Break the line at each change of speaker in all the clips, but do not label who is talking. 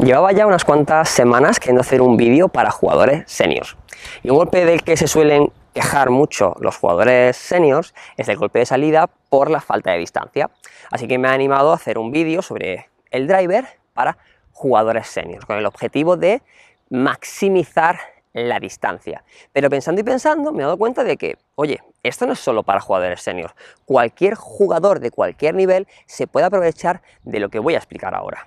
Llevaba ya unas cuantas semanas queriendo hacer un vídeo para jugadores seniors. Y un golpe del que se suelen quejar mucho los jugadores seniors es el golpe de salida por la falta de distancia. Así que me ha animado a hacer un vídeo sobre el driver para jugadores seniors, con el objetivo de maximizar la distancia. Pero pensando y pensando me he dado cuenta de que, oye, esto no es solo para jugadores seniors. Cualquier jugador de cualquier nivel se puede aprovechar de lo que voy a explicar ahora.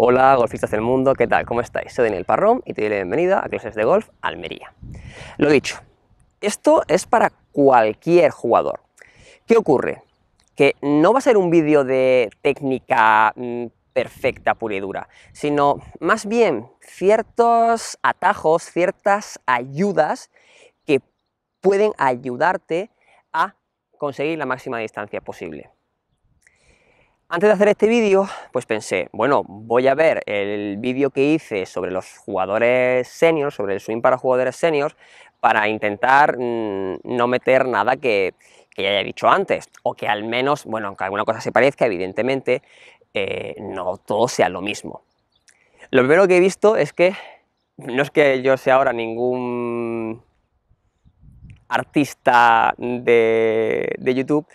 Hola, golfistas del mundo, ¿qué tal? ¿Cómo estáis? Soy Daniel Parrón y te doy la bienvenida a Clases de Golf Almería. Lo dicho, esto es para cualquier jugador. ¿Qué ocurre? Que no va a ser un vídeo de técnica mm, perfecta, pura y dura, sino más bien ciertos atajos, ciertas ayudas que pueden ayudarte a conseguir la máxima distancia posible. Antes de hacer este vídeo, pues pensé, bueno, voy a ver el vídeo que hice sobre los jugadores seniors, sobre el swing para jugadores seniors, para intentar mm, no meter nada que, ya haya dicho antes, o que al menos, bueno, aunque alguna cosa se parezca, evidentemente, eh, no todo sea lo mismo. Lo primero que he visto es que, no es que yo sea ahora ningún artista de, de YouTube,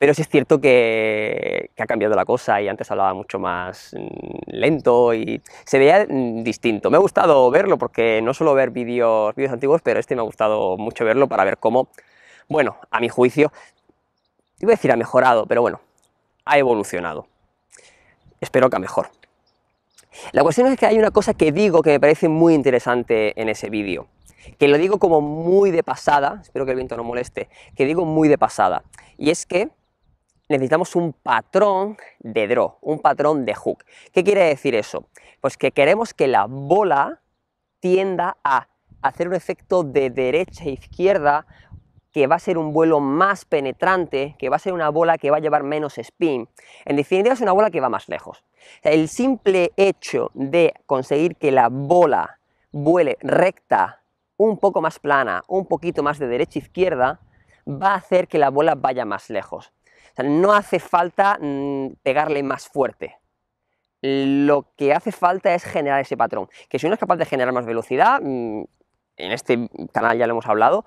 pero sí es cierto que, ha cambiado la cosa y antes hablaba mucho más mm, lento y se veía mm, distinto. Me ha gustado verlo porque no suelo ver vídeos, vídeos antiguos, pero este me ha gustado mucho verlo para ver cómo, bueno, a mi juicio, iba a decir ha mejorado, pero bueno, ha evolucionado. Espero que a mejor. La cuestión es que hay una cosa que digo que me parece muy interesante en ese vídeo, que lo digo como muy de pasada, espero que el viento no moleste, que digo muy de pasada, y es que necesitamos un patrón de draw, un patrón de hook. ¿Qué quiere decir eso? Pues que queremos que la bola tienda a hacer un efecto de derecha e izquierda que va a ser un vuelo más penetrante, que va a ser una bola que va a llevar menos spin. En definitiva es una bola que va más lejos. El simple hecho de conseguir que la bola vuele recta, un poco más plana, un poquito más de derecha e izquierda, va a hacer que la bola vaya más lejos no hace falta mm, pegarle más fuerte. Lo que hace falta es generar ese patrón. Que si uno es capaz de generar más velocidad, mm, en este canal ya lo hemos hablado,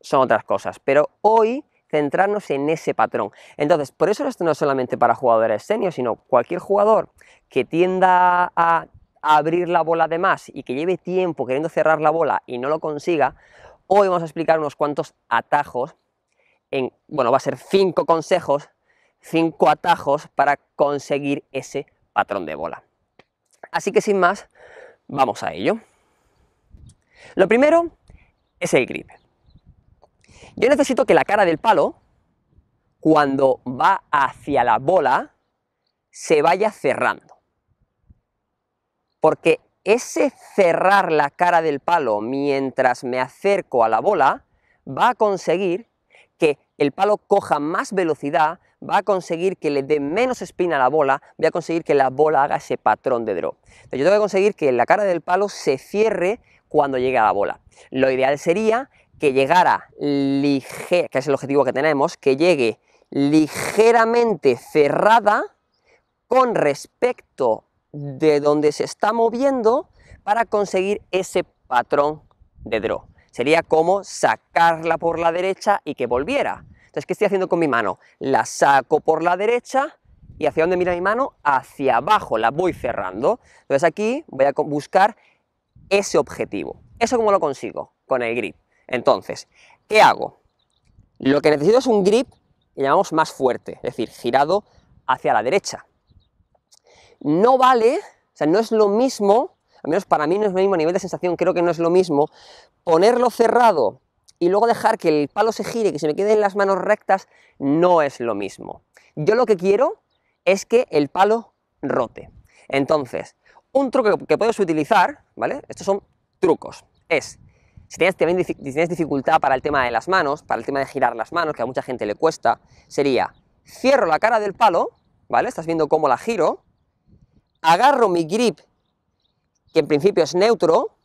son otras cosas. Pero hoy centrarnos en ese patrón. Entonces, por eso esto no es solamente para jugadores senios, sino cualquier jugador que tienda a abrir la bola de más y que lleve tiempo queriendo cerrar la bola y no lo consiga, hoy vamos a explicar unos cuantos atajos bueno, va a ser cinco consejos, cinco atajos para conseguir ese patrón de bola. Así que sin más, vamos a ello. Lo primero es el grip. Yo necesito que la cara del palo, cuando va hacia la bola, se vaya cerrando. Porque ese cerrar la cara del palo mientras me acerco a la bola va a conseguir que el palo coja más velocidad, va a conseguir que le dé menos espina a la bola, voy a conseguir que la bola haga ese patrón de drop. Entonces yo tengo que conseguir que la cara del palo se cierre cuando llegue a la bola. Lo ideal sería que llegara ligera, que es el objetivo que tenemos, que llegue ligeramente cerrada con respecto de donde se está moviendo para conseguir ese patrón de draw. Sería como sacarla por la derecha y que volviera. Entonces, ¿qué estoy haciendo con mi mano? La saco por la derecha y hacia dónde mira mi mano? Hacia abajo, la voy cerrando. Entonces aquí voy a buscar ese objetivo. ¿Eso cómo lo consigo? Con el grip. Entonces, ¿qué hago? Lo que necesito es un grip que llamamos más fuerte, es decir, girado hacia la derecha. No vale, o sea, no es lo mismo al menos para mí no es lo mismo a nivel de sensación, creo que no es lo mismo ponerlo cerrado y luego dejar que el palo se gire, que se me queden las manos rectas, no es lo mismo. Yo lo que quiero es que el palo rote. Entonces, un truco que puedes utilizar, ¿vale? Estos son trucos. Es, si tienes, tienes dificultad para el tema de las manos, para el tema de girar las manos, que a mucha gente le cuesta, sería, cierro la cara del palo, ¿vale? Estás viendo cómo la giro, agarro mi grip que en principio es neutro,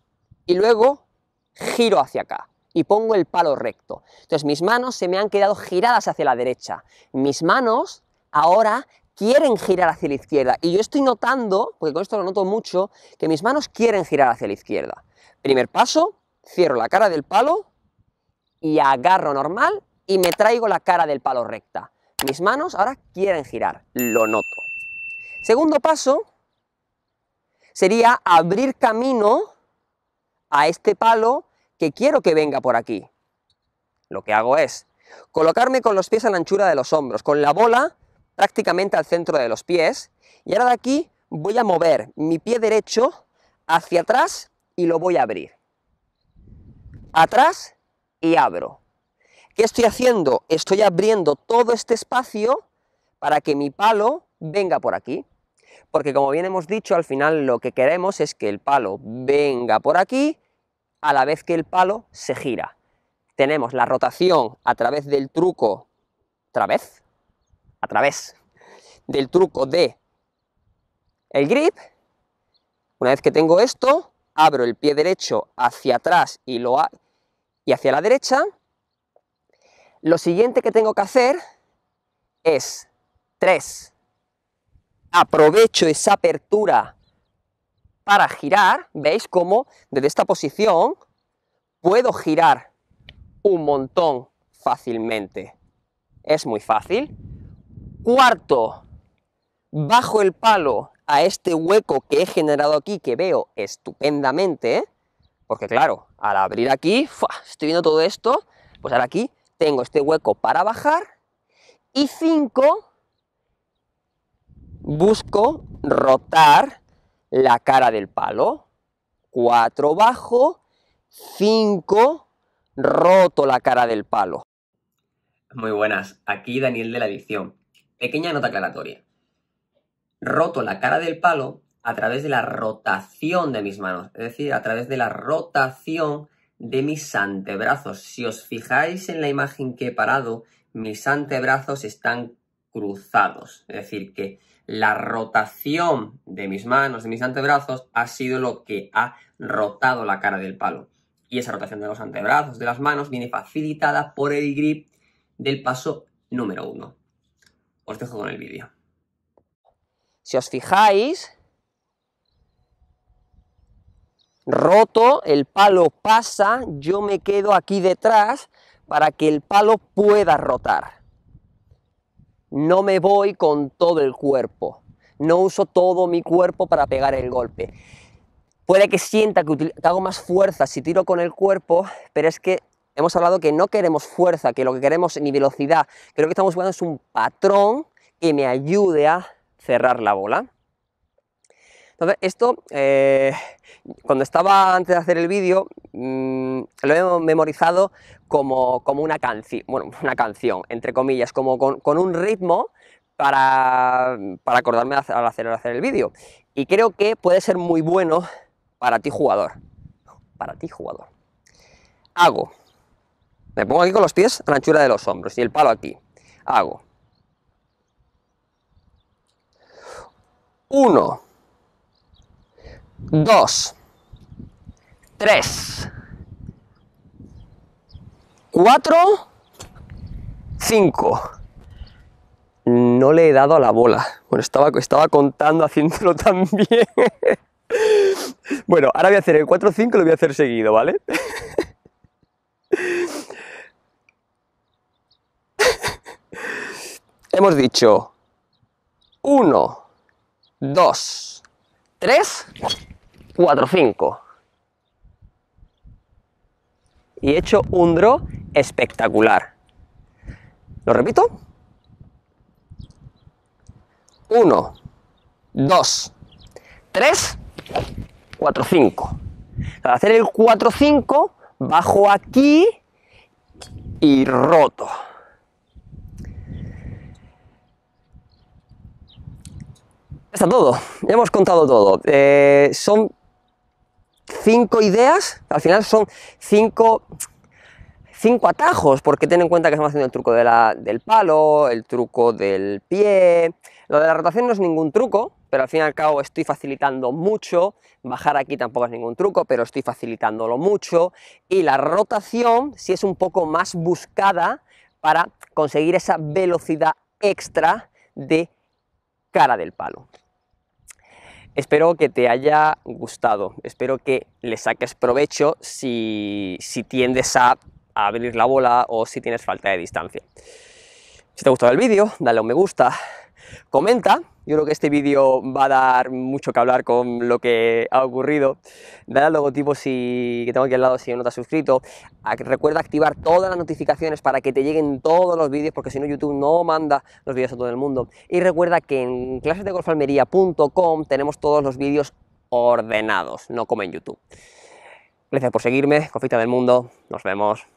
y luego giro hacia acá y pongo el palo recto. Entonces mis manos se me han quedado giradas hacia la derecha. Mis manos ahora quieren girar hacia la izquierda y yo estoy notando, porque con esto lo noto mucho, que mis manos quieren girar hacia la izquierda. Primer paso, cierro la cara del palo y agarro normal y me traigo la cara del palo recta. Mis manos ahora quieren girar, lo noto. Segundo paso, sería abrir camino a este palo que quiero que venga por aquí. Lo que hago es colocarme con los pies a la anchura de los hombros, con la bola prácticamente al centro de los pies, y ahora de aquí voy a mover mi pie derecho hacia atrás y lo voy a abrir. Atrás y abro. ¿Qué estoy haciendo? Estoy abriendo todo este espacio para que mi palo venga por aquí porque como bien hemos dicho, al final lo que queremos es que el palo venga por aquí a la vez que el palo se gira. Tenemos la rotación a través del truco, vez A través del truco de el grip. Una vez que tengo esto, abro el pie derecho hacia atrás y, lo y hacia la derecha. Lo siguiente que tengo que hacer es 3, aprovecho esa apertura para girar, ¿veis cómo desde esta posición puedo girar un montón fácilmente? Es muy fácil. Cuarto, bajo el palo a este hueco que he generado aquí, que veo estupendamente, porque claro, al abrir aquí, estoy viendo todo esto, pues ahora aquí tengo este hueco para bajar, y cinco, busco rotar la cara del palo. Cuatro bajo, cinco, roto la cara del palo. Muy buenas, aquí Daniel de la Edición. Pequeña nota aclaratoria. Roto la cara del palo a través de la rotación de mis manos, es decir, a través de la rotación de mis antebrazos. Si os fijáis en la imagen que he parado, mis antebrazos están cruzados, es decir, que la rotación de mis manos, de mis antebrazos, ha sido lo que ha rotado la cara del palo. Y esa rotación de los antebrazos, de las manos, viene facilitada por el grip del paso número uno. Os dejo con el vídeo. Si os fijáis, roto, el palo pasa, yo me quedo aquí detrás para que el palo pueda rotar. No me voy con todo el cuerpo. No uso todo mi cuerpo para pegar el golpe. Puede que sienta que hago más fuerza si tiro con el cuerpo, pero es que hemos hablado que no queremos fuerza, que lo que queremos ni velocidad, Creo que estamos buscando es un patrón que me ayude a cerrar la bola. Entonces, esto, eh, cuando estaba antes de hacer el vídeo, mm, lo he memorizado como, una canción, bueno, una canción, entre comillas, como con, un ritmo para, acordarme al hacer, al hacer el vídeo. Y creo que puede ser muy bueno para ti jugador. Para ti jugador. Hago. Me pongo aquí con los pies a la anchura de los hombros y el palo aquí. Hago. Uno. 2, 3, 4, 5. No le he dado a la bola. Bueno, estaba, estaba contando haciéndolo también. bueno, ahora voy a hacer el 4, 5, lo voy a hacer seguido, ¿vale? Hemos dicho 1, 2, 3, 4, 5. Y he hecho un draw espectacular. ¿Lo repito? 1, 2, 3, 4, 5. Para hacer el 4, 5, bajo aquí y roto. Está todo, hemos contado todo. Eh, son cinco ideas, al final son cinco, atajos, porque ten en cuenta que estamos haciendo el truco del palo, el truco del pie, lo de la rotación no es ningún truco, pero al fin y al cabo estoy facilitando mucho, bajar aquí tampoco es ningún truco, pero estoy facilitándolo mucho, y la rotación si es un poco más buscada para conseguir esa velocidad extra de cara del palo. Espero que te haya gustado, espero que le saques provecho si, si tiendes a, a, abrir la bola o si tienes falta de distancia. Si te ha gustado el vídeo, dale un me gusta, Comenta, yo creo que este vídeo va a dar mucho que hablar con lo que ha ocurrido. Dale al logotipo si, que tengo aquí al lado si no te has suscrito. Recuerda activar todas las notificaciones para que te lleguen todos los vídeos, porque si no YouTube no manda los vídeos a todo el mundo. Y recuerda que en clasesdegolfalmería.com tenemos todos los vídeos ordenados, no como en YouTube. Gracias por seguirme, confita del mundo, nos vemos.